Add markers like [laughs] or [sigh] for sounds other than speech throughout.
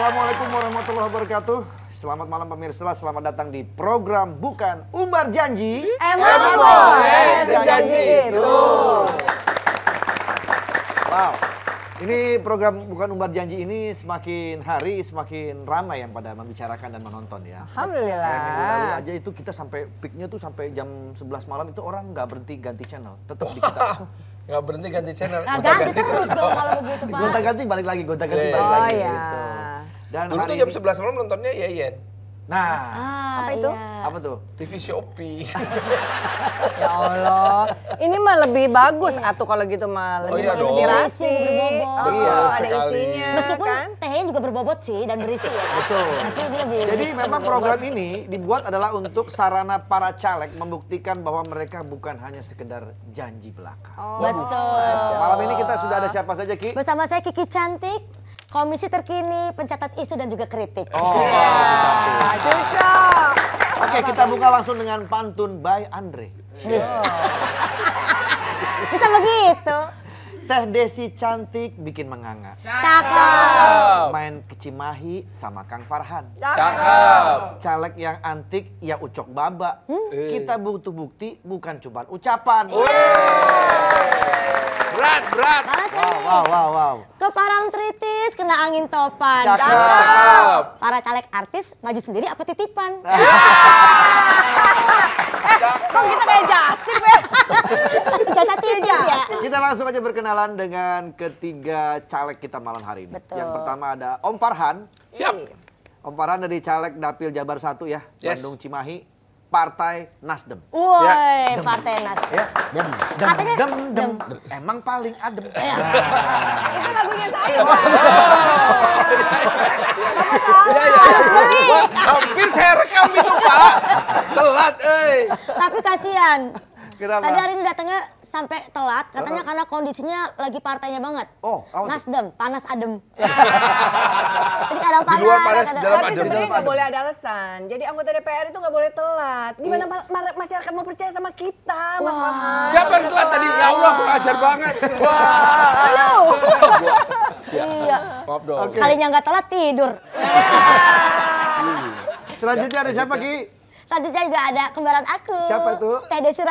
Assalamualaikum warahmatullahi wabarakatuh. Selamat malam pemirsa, selamat datang di program Bukan Umbar Janji. Emang boleh sejanji itu. Wow, ini program bukan umbar janji ini semakin hari semakin ramai yang pada membicarakan dan menonton ya. Alhamdulillah. Kayak minggu lalu aja itu kita sampai peaknya tuh sampai jam 11 malam itu orang nggak berhenti ganti channel, tetap di kita. [laughs] Nggak berhenti ganti channel. Nah, ganti, ganti terus dong kalau begitu Pak. Gonta ganti balik lagi, gonta ganti yeah. balik oh, lagi. Oh iya. Gitu. Dan Dulu hari tuh jam ini, 11 malam nontonnya Yeyen. Nah, ah, apa itu? Iya. Apa tuh? TV Shopee. [laughs] ya Allah. Ini mah lebih bagus iya. atuh kalau gitu mah oh lebih oh, iya inspirasi, berbobot. Oh, iya, ada sekali. isinya. Meskipun kan? tehnya juga berbobot sih dan berisi ya. Betul. Tapi dia lebih Jadi memang program berbobot. ini dibuat adalah untuk sarana para caleg membuktikan bahwa mereka bukan hanya sekedar janji belaka. Oh, Waduh. betul. Nah, malam ini kita sudah ada siapa saja Ki? Bersama saya Kiki Cantik, komisi terkini, pencatat isu dan juga kritik. Oh, yeah. Oke, okay, kita buka langsung dengan pantun by Andre. Yes. Bisa begitu. Teh Desi cantik bikin menganga. Cakep. Main kecimahi sama Kang Farhan. Cakep. Caleg yang antik ya ucok baba. Hmm? Eh. Kita butuh bukti bukan cuma ucapan. Iya. Berat, berat. Wow, wow, wow, wow. Ke Parangtritis kena angin topan. Cakep. Cakep. Para caleg artis maju sendiri apa titipan? eh, [laughs] kok kita gitu kayak Justin [laughs] ya? Caca ya. Kita langsung aja berkenalan dengan ketiga caleg kita malam hari ini. Betul. Yang pertama ada Om Farhan. Siap. Om Farhan dari caleg Dapil Jabar 1 ya, yes. Bandung Cimahi. Partai Nasdem. Woi, ya. Partai Nasdem. Ya. Dem. Dem. Katanya, dem, dem, dem. Emang paling adem. Ya. [laughs] Itu lagunya saya. Oh. [laughs] Hampir saya rekam itu, Pak. Telat, eh. Tapi kasihan, Kenapa? Tadi hari ini datangnya sampai telat, katanya uh. karena kondisinya lagi partainya banget. Oh, Nasdem, panas adem. [laughs] Jadi kadang panas, luar panas, kadang, adem. Tapi sebenarnya nggak boleh ada alasan. Jadi anggota DPR itu nggak boleh telat. Gimana uh. masyarakat mau percaya sama kita, Mas Wah. Siapa yang telat tadi? Ya Allah, kurang ajar banget. Wah. Halo. Iya. iya. Maaf dong. Okay. Sekalinya nggak telat tidur. Iya. Selanjutnya ada siapa, Ki? selanjutnya juga ada kembaran aku. Siapa tuh? Teh Desi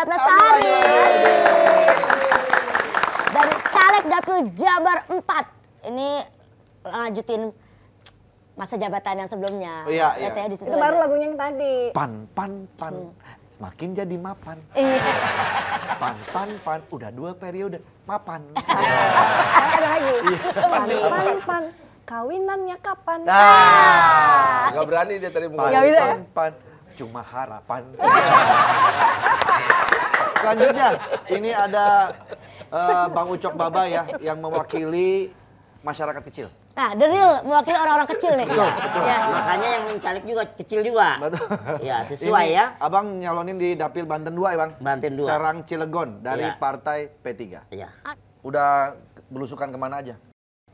Dari caleg dapil Jabar 4. Ini eh, lanjutin masa jabatan yang sebelumnya. Oh, iya, iya. Ya, itu baru lagunya yang tadi. Pan, pan, pan. Hmm. Semakin jadi mapan. Iya. pan, pan, pan. Udah dua periode. Mapan. [laughs] ada lagi. Iya. Pan, iya. pan, pan. Kawinannya kapan? Nah, ah. nggak berani dia tadi mengatakan pan, pan, pan cuma harapan. [laughs] Selanjutnya, ini ada uh, Bang Ucok Baba ya, yang mewakili masyarakat kecil. Nah, The Real mewakili orang-orang kecil nih. Betul, betul. Ya. Makanya yang mencalik juga kecil juga. Betul. Ya, sesuai Ini, ya. Abang nyalonin di Dapil Banten 2 ya, Bang? Banten 2. Serang Cilegon dari ya. Partai P3. Iya. Ah. Udah belusukan kemana aja?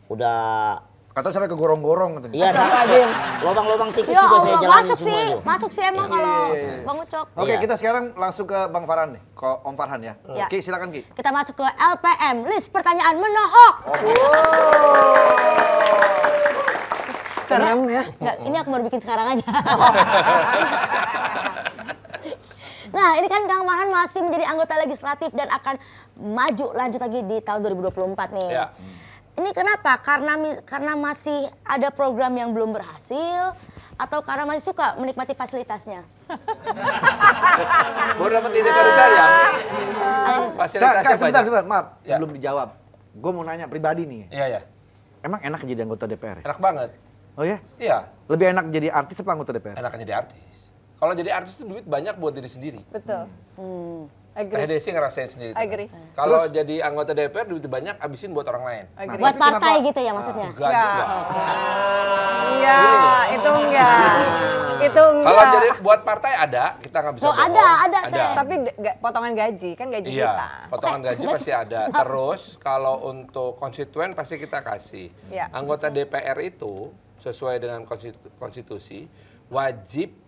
Udah Kata sampai ke gorong-gorong katanya. Iya, sama aja. Lobang-lobang tikus ya, juga Allah, saya jalan. masuk sih, itu. masuk sih emang iya, kalau iya, iya. Bang Ucok. Oke, okay, kita sekarang langsung ke Bang Farhan nih, ke Om Farhan ya. Oke, silakan Ki. Kita masuk ke LPM, list pertanyaan menohok. Wow. Serem ya. Nggak, ini aku baru bikin sekarang aja. [laughs] nah, ini kan Kang Farhan masih menjadi anggota legislatif dan akan maju lanjut lagi di tahun 2024 nih. Ya ini kenapa? Karena karena masih ada program yang belum berhasil atau karena masih suka menikmati fasilitasnya? [laughs] Baru dapat ide dari saya. Fasilitasnya Cak, sebentar, sebentar, maaf, ya. belum dijawab. Gue mau nanya pribadi nih. Iya, iya. Emang enak jadi anggota DPR? Enak banget. Oh ya? Iya. Lebih enak jadi artis apa anggota DPR? Enak jadi artis. Kalau jadi artis itu duit banyak buat diri sendiri. Betul. Hmm. hmm. Agree. Teh Desi ngerasain sendiri. Kan. Kalau jadi anggota DPR duit banyak abisin buat orang lain. Nah, buat partai kenapa? gitu ya maksudnya? Nah, enggak. Enggak, enggak. itu enggak. itu enggak. Kalau jadi buat partai ada, kita nggak bisa. Oh, ada, ada, ada. Tapi potongan gaji kan gaji iya, kita. Potongan okay. gaji pasti ada. [laughs] Terus kalau untuk konstituen pasti kita kasih. Ya. Anggota DPR itu sesuai dengan konstitusi wajib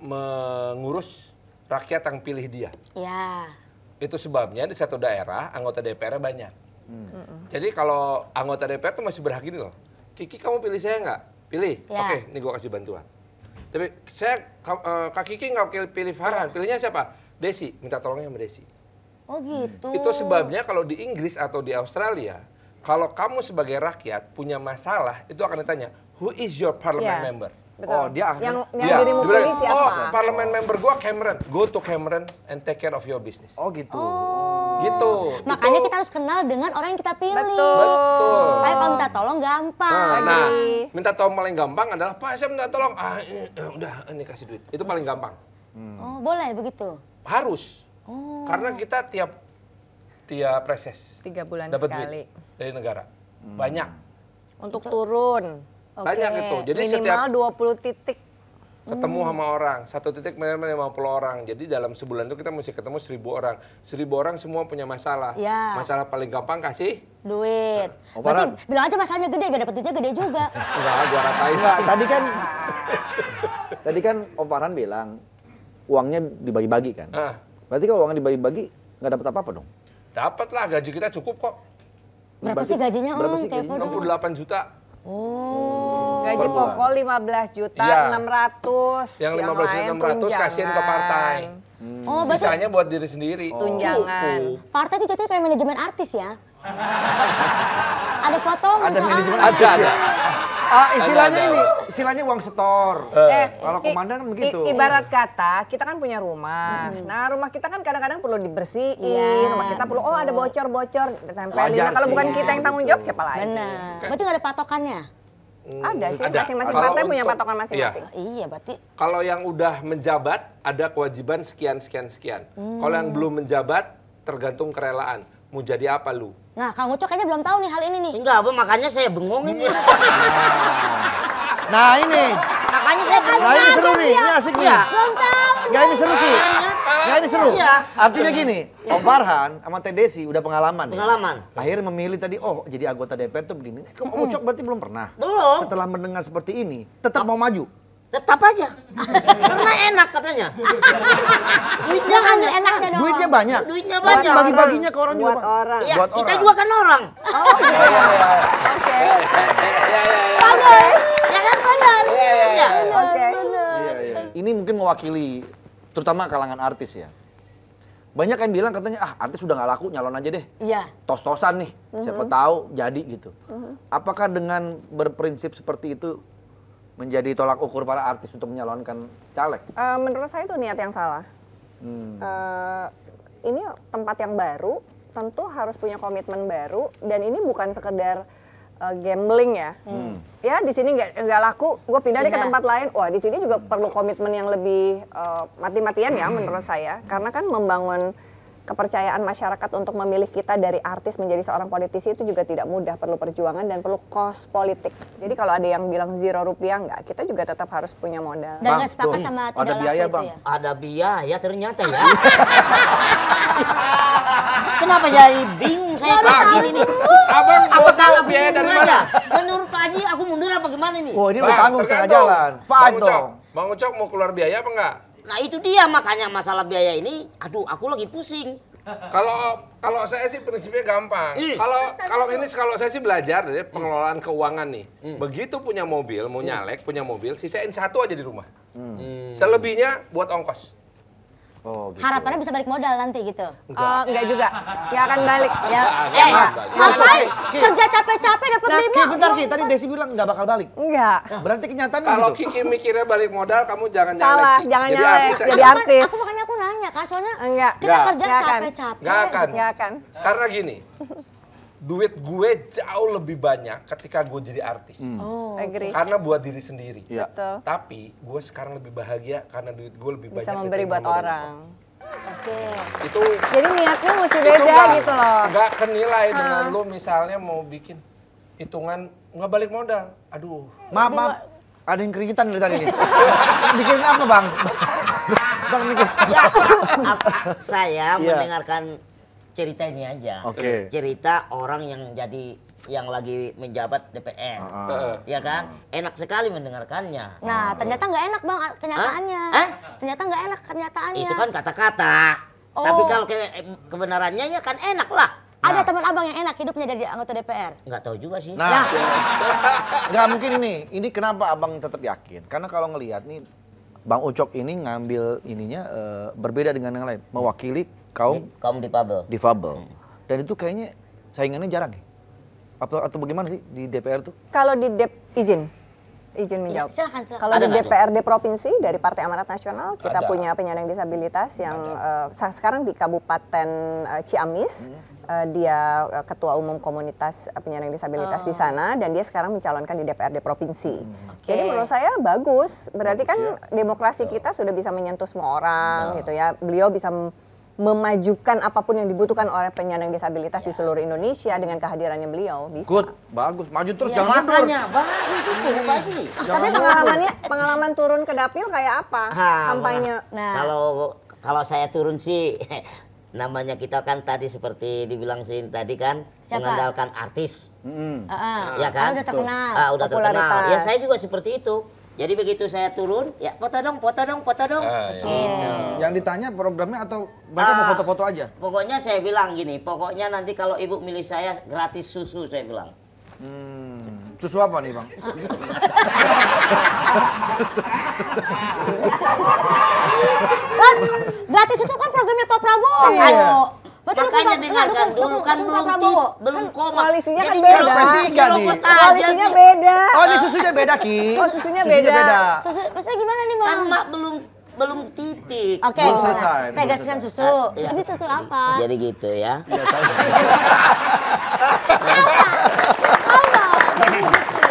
mengurus rakyat yang pilih dia. Ya. Itu sebabnya di satu daerah anggota DPR-nya banyak. Hmm. Jadi kalau anggota DPR itu masih berhak ini loh. Kiki kamu pilih saya nggak? Pilih. Ya. Oke, ini gue kasih bantuan. Tapi saya eh, Kak Kiki nggak pilih Farhan, ya. pilihnya siapa? Desi, minta tolongnya sama Desi. Oh gitu. Itu sebabnya kalau di Inggris atau di Australia, kalau kamu sebagai rakyat punya masalah, itu akan ditanya, who is your parliament ya. member? Betul. Oh, dia ahli. Yang, yang yeah. dirimu pilih siapa? Oh, parlemen member gua Cameron. Go to Cameron and take care of your business. Oh, gitu. Oh. Gitu. Makanya gitu. kita harus kenal dengan orang yang kita pilih. Betul. Betul. Supaya kalau minta tolong gampang. Nah, nah, iya. minta tolong paling gampang adalah, Pak saya minta tolong. Ah, eh, udah ini kasih duit. Itu paling gampang. Hmm. Oh, boleh begitu? Harus. Oh. Karena kita tiap tiap reses. Tiga bulan Dapat sekali. Duit dari negara. Hmm. Banyak. Untuk, Untuk turun. Okay. Banyak itu. Jadi Minimal setiap 20 titik ketemu hmm. sama orang satu titik minimal 50 orang jadi dalam sebulan itu kita mesti ketemu seribu orang seribu orang semua punya masalah ya. masalah paling gampang kasih duit nah. berarti bilang aja masalahnya gede biar dapat duitnya gede juga [laughs] enggak gua ratain enggak tadi kan [laughs] tadi kan Om Farhan bilang uangnya dibagi-bagi kan ah. berarti kalau uangnya dibagi-bagi nggak dapat apa-apa dong dapat lah gaji kita cukup kok berapa berarti, sih gajinya berapa om? sih gajinya? 68 juta Oh. Gaji per pokok 15 juta ya. 600. Yang 15 juta 600 kasihin ke partai. Hmm. Oh, oh Sisanya buat diri sendiri. Oh. Tunjangan. Cukup. Partai itu jatuhnya kayak manajemen artis ya? [laughs] ada potongan ada manajemen artis ada, ya? Ada. Ya? Ah, istilahnya ini, istilahnya uang setor. Eh, eh kalau komandan kan begitu. ibarat kata, kita kan punya rumah. Hmm. Nah, rumah kita kan kadang-kadang perlu dibersihin. Ya, rumah kita perlu, betul. oh ada bocor-bocor, tempelin. Nah, kalau bukan kita yang tanggung jawab, siapa lain? Benar. Berarti nggak ada patokannya? Hmm, ada sih, masing-masing partai untuk, punya patokan iya. masing-masing. Iya. iya, berarti. Kalau yang udah menjabat, ada kewajiban sekian, sekian, sekian. Hmm. Kalau yang hmm. belum menjabat, tergantung kerelaan mau jadi apa lu? Nah, Kang Ucok kayaknya belum tahu nih hal ini nih. Enggak, apa makanya saya bengongin. ini. Iya. nah, ini. Makanya saya bengong. Nah, ini seru nih, ini iya. asik nih. Iya. Belum tahu. Enggak, ini seru, Ki. Enggak, ini seru. Iya. Artinya gini, Om Farhan sama Teh udah pengalaman. Pengalaman. Ya? Akhirnya memilih tadi, oh jadi anggota DPR tuh begini. Om eh, Ucok berarti belum pernah. Belum. Setelah mendengar seperti ini, tetap mau maju? Tetap aja. [laughs] enak katanya. [laughs] duitnya kan enaknya ah, dong. Duitnya banyak. Duitnya banyak. Bagi-baginya ke orang buat juga. Orang. Ya, buat kita orang. Kita juga kan orang. Oh, iya, iya, iya. Oke. Oke. Benar. Ya kan benar. Iya. Oke. Ini mungkin mewakili terutama kalangan artis ya. Banyak yang bilang katanya ah artis sudah nggak laku nyalon aja deh. Iya. Tos-tosan nih. Mm -hmm. Siapa mm-hmm. tahu jadi gitu. Mm -hmm. Apakah dengan berprinsip seperti itu menjadi tolak ukur para artis untuk menyalonkan caleg? Uh, menurut saya itu niat yang salah. Hmm. Uh, ini tempat yang baru, tentu harus punya komitmen baru dan ini bukan sekedar uh, gambling ya. Hmm. Ya di sini nggak nggak laku, gue pindah, pindah deh ke tempat lain. Wah di sini juga perlu komitmen yang lebih uh, mati-matian ya menurut saya, karena kan membangun kepercayaan masyarakat untuk memilih kita dari artis menjadi seorang politisi itu juga tidak mudah, perlu perjuangan dan perlu kos politik. Jadi kalau ada yang bilang zero rupiah enggak, kita juga tetap harus punya modal. Dan bang, sepakat sama tidak ada biaya bang. Ya? Ada biaya ternyata ya. [laughs] Kenapa jadi bingung saya kaget ini? Abang, apa tahu biaya dari mana? Menurut Pak Haji, aku mundur apa gimana nih? Oh ini udah tanggung setengah jalan. Faham dong. Bang Ucok mau keluar biaya apa enggak? Nah itu dia makanya masalah biaya ini, aduh aku lagi pusing. [laughs] Kalau kalau saya sih prinsipnya gampang. Iya. Kalau hmm. kalau gitu. ini kalau saya sih belajar dari pengelolaan iya. keuangan nih. Hmm. Begitu punya mobil, mau nyalek, punya mobil, sisain satu aja di rumah. Hmm. Selebihnya buat ongkos. Oh, gitu. Harapannya bisa balik modal nanti gitu. Enggak, uh, enggak juga. ya akan balik. ya. Eh, ngapain? Kerja capek-capek dapat nah, lima. Ki, bentar Ki, tadi Desi bilang enggak bakal balik. Enggak. Nah, berarti kenyataan Kalau Kiki mikirnya balik modal, kamu jangan nyalek. Salah, nyalek. jangan jadi nyalek. Artis jadi artis. aku makanya aku nanya kan, soalnya enggak. kita enggak. kerja capek-capek. Enggak akan. Enggak akan. Karena gini, duit gue jauh lebih banyak ketika gue jadi artis. Hmm. Oh, oh agree. Karena buat diri sendiri. Ya. Betul. Tapi gue sekarang lebih bahagia karena duit gue lebih Bisa banyak. Bisa memberi buat orang. Oke. Okay. Itu. Jadi niatnya mesti beda gak, gitu loh. Gak kenilai dengan dengan lo misalnya mau bikin hitungan nggak balik modal. Aduh. Maaf, maaf. Ada yang keringetan dari tadi nih. [laughs] bikin apa bang? [laughs] bang bikin. Ya, saya iya. mendengarkan cerita ini aja. Oke. Okay. Cerita orang yang jadi yang lagi menjabat DPR, uh, ah, ah. ya kan? Uh. Enak sekali mendengarkannya. Nah, ternyata nggak enak bang kenyataannya. Huh? Ternyata nggak enak kenyataannya. Itu kan kata-kata. Oh. Tapi kalau ke eh, kebenarannya ya kan enak lah. Nah. Ada teman abang yang enak hidupnya jadi anggota DPR? Nggak tahu juga sih. Nah, nah. [laughs] mungkin ini. Ini kenapa abang tetap yakin? Karena kalau ngelihat nih, Bang Ucok ini ngambil ininya uh, berbeda dengan yang lain, mewakili kaum di, kaum difabel. Difabel. Hmm. Dan itu kayaknya saingannya jarang ya? Atau, atau bagaimana sih di DPR tuh? Kalau di DEP izin izin ya, menjawab. Ya, Kalau di DPRD ada. provinsi dari Partai Amanat Nasional kita ada. punya penyandang disabilitas yang uh, sekarang di Kabupaten uh, Ciamis hmm. uh, dia uh, ketua umum komunitas penyandang disabilitas oh. di sana dan dia sekarang mencalonkan di DPRD provinsi. Hmm. Okay. Jadi menurut saya bagus. Berarti kan ya. demokrasi ya. kita sudah bisa menyentuh semua orang nah. gitu ya. Beliau bisa memajukan apapun yang dibutuhkan oleh penyandang disabilitas ya. di seluruh Indonesia dengan kehadirannya beliau bisa. Good, bagus, maju terus ya, jangan makanya, bagus itu hmm. Tapi pengalamannya pengalaman turun ke dapil kayak apa? Ha, kampanye. Nah, kalau kalau saya turun sih [laughs] namanya kita kan tadi seperti dibilang sih tadi kan Siapa? mengandalkan artis. Mm. Uh -uh. Ya kan? Oh, udah terkenal. Uh, udah terkenal. Ya saya juga seperti itu jadi begitu saya turun, ya foto dong, foto dong, foto dong. Ah, iya. Oh. Yang ditanya programnya atau mereka ah, mau foto-foto aja? Pokoknya saya bilang gini, pokoknya nanti kalau ibu milih saya gratis susu saya bilang. Hmm. Susu apa nih bang? Susu. [laughs] Kan, gratis susu kan programnya Pak Prabowo. Iya. Berarti oh, Makanya dengarkan dulu kan belum Prabowo. belum kan koma. Kan kan koalisinya kan beda. Koalisinya beda. Oh, ini susunya beda, Ki. kan susunya beda. Susu kan gimana nih, Bang? Kan Mak belum belum titik. Oke, okay, selesai. Saya gantikan susu. Uh, ya. Jadi susu apa? Jadi gitu ya. Iya, apa? Apa? Jadi gitu.